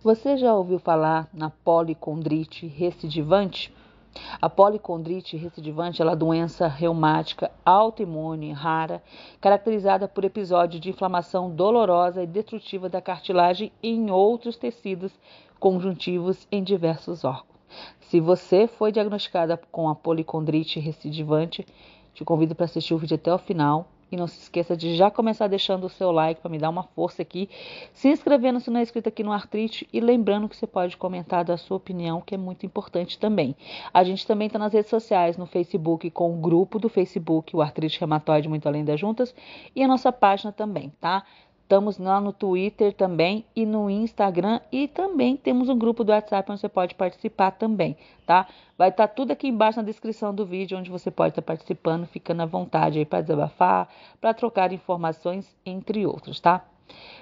Você já ouviu falar na policondrite recidivante? A policondrite recidivante é uma doença reumática autoimune rara, caracterizada por episódio de inflamação dolorosa e destrutiva da cartilagem em outros tecidos conjuntivos em diversos órgãos. Se você foi diagnosticada com a policondrite recidivante, te convido para assistir o vídeo até o final e não se esqueça de já começar deixando o seu like para me dar uma força aqui, se inscrevendo se não é inscrito aqui no Artrite e lembrando que você pode comentar da sua opinião, que é muito importante também. A gente também está nas redes sociais, no Facebook com o grupo do Facebook, o Artrite Rematóide Muito Além das Juntas, e a nossa página também, tá? Estamos lá no Twitter também e no Instagram e também temos um grupo do WhatsApp onde você pode participar também, tá? Vai estar tá tudo aqui embaixo na descrição do vídeo onde você pode estar tá participando, ficando à vontade aí para desabafar, para trocar informações entre outros, tá?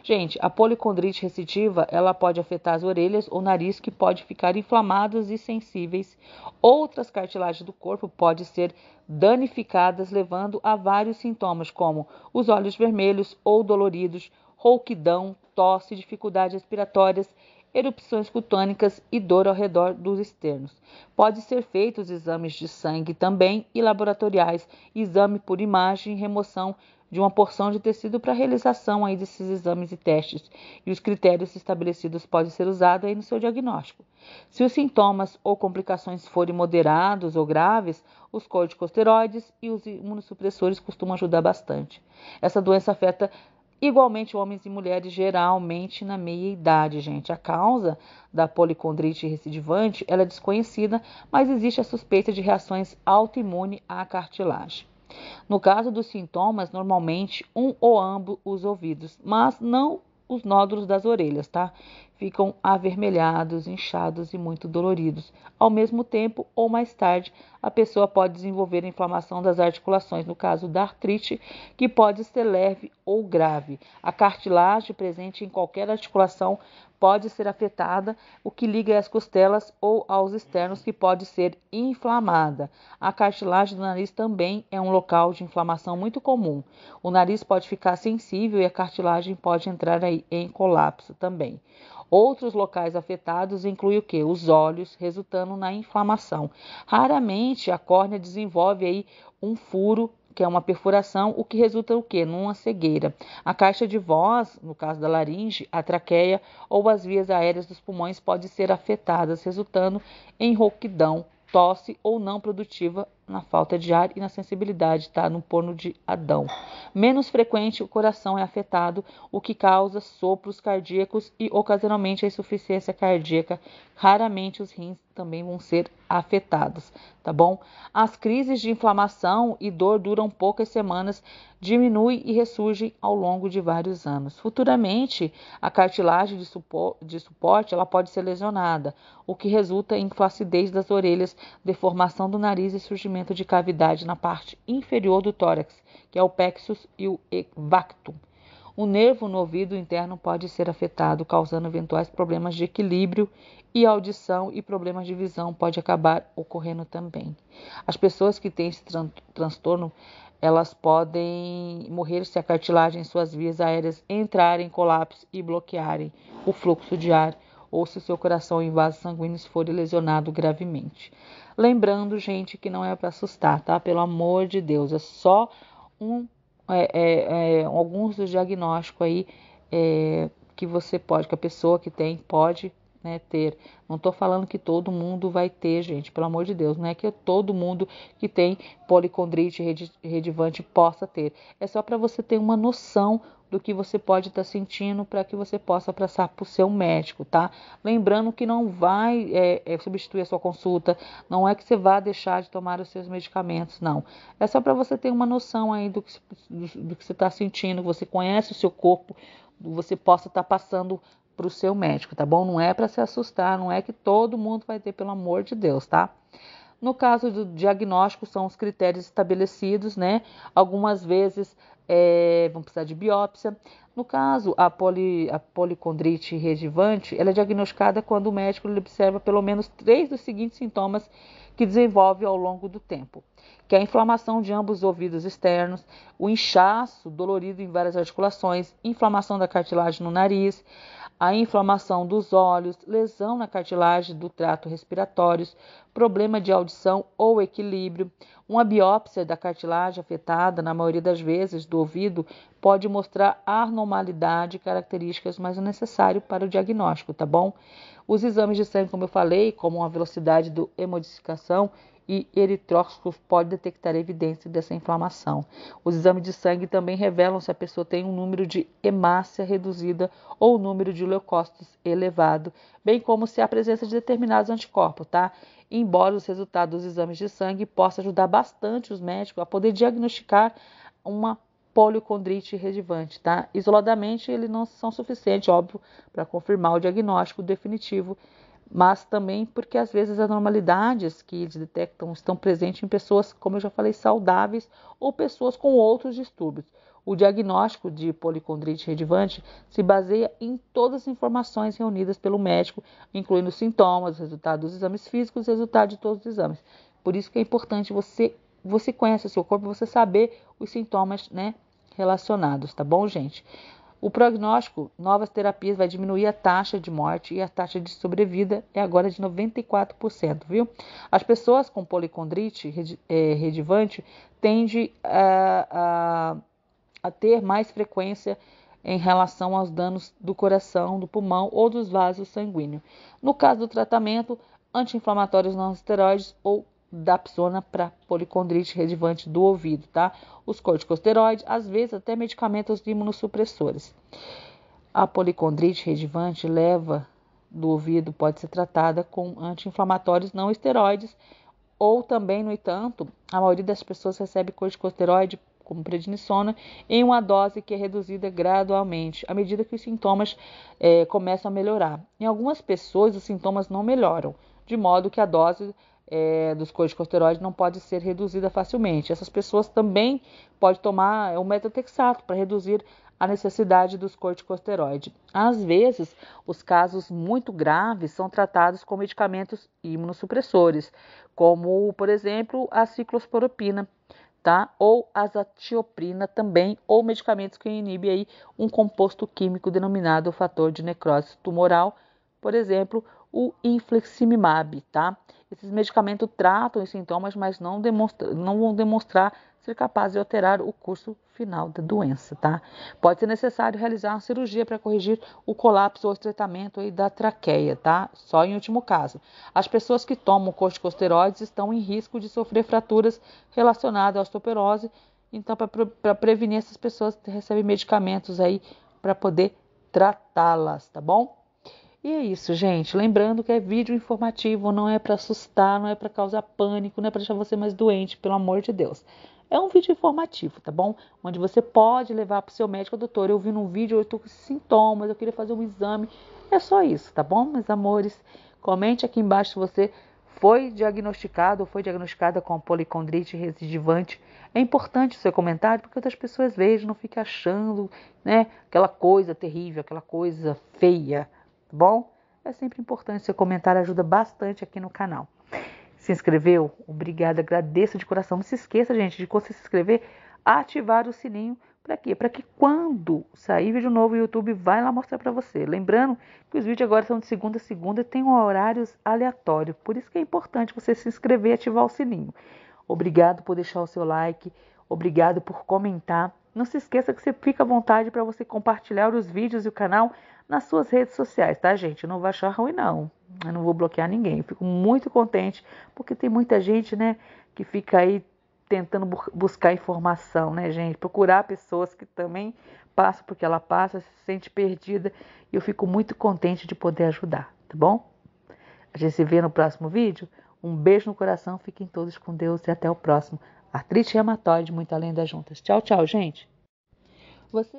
Gente, a policondrite recidiva, ela pode afetar as orelhas ou nariz, que pode ficar inflamadas e sensíveis. Outras cartilagens do corpo podem ser danificadas, levando a vários sintomas, como os olhos vermelhos ou doloridos, rouquidão, tosse, dificuldades respiratórias, erupções cutâneas e dor ao redor dos externos. Pode ser feitos exames de sangue também e laboratoriais, exame por imagem, remoção de uma porção de tecido para a realização aí desses exames e testes, e os critérios estabelecidos podem ser usados aí no seu diagnóstico. Se os sintomas ou complicações forem moderados ou graves, os corticosteroides e os imunossupressores costumam ajudar bastante. Essa doença afeta igualmente homens e mulheres, geralmente na meia idade, gente. A causa da policondrite recidivante ela é desconhecida, mas existe a suspeita de reações autoimunes à cartilagem. No caso dos sintomas, normalmente um ou ambos os ouvidos, mas não os nódulos das orelhas, tá? Ficam avermelhados, inchados e muito doloridos, ao mesmo tempo ou mais tarde, a pessoa pode desenvolver inflamação das articulações, no caso da artrite, que pode ser leve ou grave. A cartilagem presente em qualquer articulação pode ser afetada, o que liga às costelas ou aos externos, que pode ser inflamada. A cartilagem do nariz também é um local de inflamação muito comum. O nariz pode ficar sensível e a cartilagem pode entrar em colapso também. Outros locais afetados incluem o que? Os olhos, resultando na inflamação. Raramente a córnea desenvolve aí um furo que é uma perfuração, o que resulta o quê? Numa cegueira. A caixa de voz, no caso da laringe, a traqueia ou as vias aéreas dos pulmões podem ser afetadas, resultando em rouquidão, tosse ou não produtiva na falta de ar e na sensibilidade, tá? No porno de Adão. Menos frequente, o coração é afetado, o que causa sopros cardíacos e ocasionalmente a insuficiência cardíaca. Raramente os rins também vão ser afetados, tá bom? As crises de inflamação e dor duram poucas semanas, diminuem e ressurgem ao longo de vários anos. Futuramente, a cartilagem de, supo de suporte ela pode ser lesionada, o que resulta em flacidez das orelhas, deformação do nariz e surgimento de cavidade na parte inferior do tórax, que é o pexus e o evactum. O nervo no ouvido interno pode ser afetado, causando eventuais problemas de equilíbrio e audição e problemas de visão pode acabar ocorrendo também. As pessoas que têm esse tran transtorno elas podem morrer se a cartilagem em suas vias aéreas entrarem em colapso e bloquearem o fluxo de ar ou se seu coração em vasos sanguíneos forem lesionados gravemente. Lembrando, gente, que não é para assustar, tá? Pelo amor de Deus, é só um é, é, é, alguns dos diagnósticos aí é, que você pode, que a pessoa que tem pode né, ter. Não estou falando que todo mundo vai ter, gente, pelo amor de Deus, não é que todo mundo que tem policondrite redivante possa ter. É só para você ter uma noção do que você pode estar tá sentindo para que você possa passar para o seu médico, tá? Lembrando que não vai é, é, substituir a sua consulta, não é que você vá deixar de tomar os seus medicamentos, não. É só para você ter uma noção aí do que, do, do que você está sentindo, você conhece o seu corpo, você possa estar tá passando para o seu médico, tá bom? Não é para se assustar, não é que todo mundo vai ter, pelo amor de Deus, tá? No caso do diagnóstico, são os critérios estabelecidos, né? Algumas vezes é, vão precisar de biópsia. No caso, a, poli, a policondrite redivante, ela é diagnosticada quando o médico observa pelo menos três dos seguintes sintomas que desenvolve ao longo do tempo, que é a inflamação de ambos os ouvidos externos, o inchaço dolorido em várias articulações, inflamação da cartilagem no nariz, a inflamação dos olhos, lesão na cartilagem do trato respiratório, problema de audição ou equilíbrio, uma biópsia da cartilagem afetada, na maioria das vezes do ouvido, pode mostrar anormalidade e características, mas é necessário para o diagnóstico, tá bom? Os exames de sangue, como eu falei, como a velocidade do hemodificação e eritrócitos pode detectar evidência dessa inflamação. Os exames de sangue também revelam se a pessoa tem um número de hemácia reduzida ou um número de leucócitos elevado, bem como se há presença de determinados anticorpos, tá? embora os resultados dos exames de sangue possam ajudar bastante os médicos a poder diagnosticar uma poliocondrite redivante, tá? Isoladamente, eles não são suficientes, óbvio, para confirmar o diagnóstico definitivo mas também porque às vezes as normalidades que eles detectam estão presentes em pessoas, como eu já falei, saudáveis ou pessoas com outros distúrbios. O diagnóstico de policondrite redivante se baseia em todas as informações reunidas pelo médico, incluindo sintomas, resultados dos exames físicos e resultado de todos os exames. Por isso que é importante você você conhece o seu corpo, você saber os sintomas, né, relacionados, tá bom, gente? O prognóstico, novas terapias vai diminuir a taxa de morte e a taxa de sobrevida é agora de 94%, viu? As pessoas com policondrite redivante é, tendem a, a, a ter mais frequência em relação aos danos do coração, do pulmão ou dos vasos sanguíneos. No caso do tratamento, anti-inflamatórios não esteroides ou dapsona para policondrite redivante do ouvido, tá? Os corticosteroides, às vezes até medicamentos imunossupressores. A policondrite redivante leva do ouvido pode ser tratada com anti-inflamatórios não esteroides ou também, no entanto, a maioria das pessoas recebe corticosteroide como prednisona em uma dose que é reduzida gradualmente à medida que os sintomas é, começam a melhorar. Em algumas pessoas, os sintomas não melhoram, de modo que a dose é, dos corticosteroides não pode ser reduzida facilmente. Essas pessoas também podem tomar é, o metotrexato para reduzir a necessidade dos corticosteroides. Às vezes, os casos muito graves são tratados com medicamentos imunossupressores, como, por exemplo, a ciclosporopina, tá? Ou azatioprina também, ou medicamentos que inibem aí um composto químico denominado fator de necrose tumoral, por exemplo, o infliximab, tá? Esses medicamentos tratam os sintomas, mas não, demonstra, não vão demonstrar ser capazes de alterar o curso final da doença, tá? Pode ser necessário realizar uma cirurgia para corrigir o colapso ou o estreitamento da traqueia, tá? Só em último caso. As pessoas que tomam corticosteroides estão em risco de sofrer fraturas relacionadas à osteoporose. Então, para prevenir essas pessoas, recebem medicamentos aí para poder tratá-las, tá bom? E é isso, gente. Lembrando que é vídeo informativo, não é para assustar, não é para causar pânico, não é para deixar você mais doente, pelo amor de Deus. É um vídeo informativo, tá bom? Onde você pode levar para o seu médico, doutor, eu vi num vídeo, eu estou com sintomas, eu queria fazer um exame. É só isso, tá bom, meus amores? Comente aqui embaixo se você foi diagnosticado ou foi diagnosticada com policondrite recidivante. É importante o seu comentário porque outras pessoas vejam, não fiquem achando né, aquela coisa terrível, aquela coisa feia tá bom? É sempre importante seu comentário, ajuda bastante aqui no canal. Se inscreveu? Obrigado, agradeço de coração. Não se esqueça, gente, de você se inscrever, ativar o sininho para quê? Para que quando sair vídeo novo o YouTube vai lá mostrar para você. Lembrando que os vídeos agora são de segunda a segunda e tem horários aleatórios. Por isso que é importante você se inscrever e ativar o sininho. Obrigado por deixar o seu like, obrigado por comentar. Não se esqueça que você fica à vontade para você compartilhar os vídeos e o canal nas suas redes sociais, tá, gente? Não vai achar ruim, não. Eu não vou bloquear ninguém. Eu fico muito contente, porque tem muita gente, né, que fica aí tentando buscar informação, né, gente? Procurar pessoas que também passam porque ela passa, se sente perdida. E eu fico muito contente de poder ajudar, tá bom? A gente se vê no próximo vídeo. Um beijo no coração, fiquem todos com Deus e até o próximo. Artrite reumatoide, muito além das juntas. Tchau, tchau, gente. Você